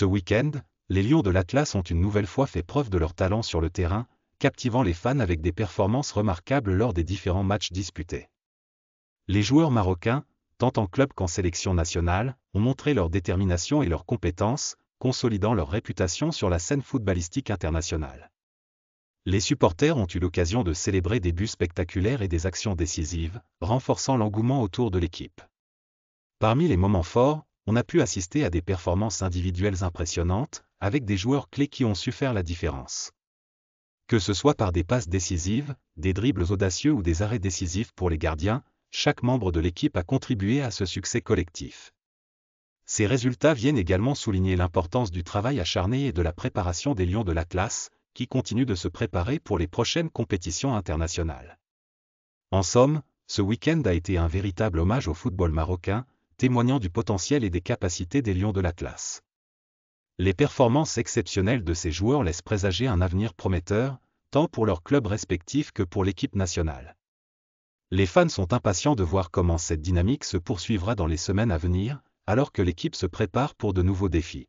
Ce week-end, les Lions de l'Atlas ont une nouvelle fois fait preuve de leur talent sur le terrain, captivant les fans avec des performances remarquables lors des différents matchs disputés. Les joueurs marocains, tant en club qu'en sélection nationale, ont montré leur détermination et leurs compétences, consolidant leur réputation sur la scène footballistique internationale. Les supporters ont eu l'occasion de célébrer des buts spectaculaires et des actions décisives, renforçant l'engouement autour de l'équipe. Parmi les moments forts, on a pu assister à des performances individuelles impressionnantes, avec des joueurs clés qui ont su faire la différence. Que ce soit par des passes décisives, des dribbles audacieux ou des arrêts décisifs pour les gardiens, chaque membre de l'équipe a contribué à ce succès collectif. Ces résultats viennent également souligner l'importance du travail acharné et de la préparation des Lions de l'Atlas, qui continuent de se préparer pour les prochaines compétitions internationales. En somme, ce week-end a été un véritable hommage au football marocain, témoignant du potentiel et des capacités des Lions de l'Atlas. Les performances exceptionnelles de ces joueurs laissent présager un avenir prometteur, tant pour leur club respectif que pour l'équipe nationale. Les fans sont impatients de voir comment cette dynamique se poursuivra dans les semaines à venir, alors que l'équipe se prépare pour de nouveaux défis.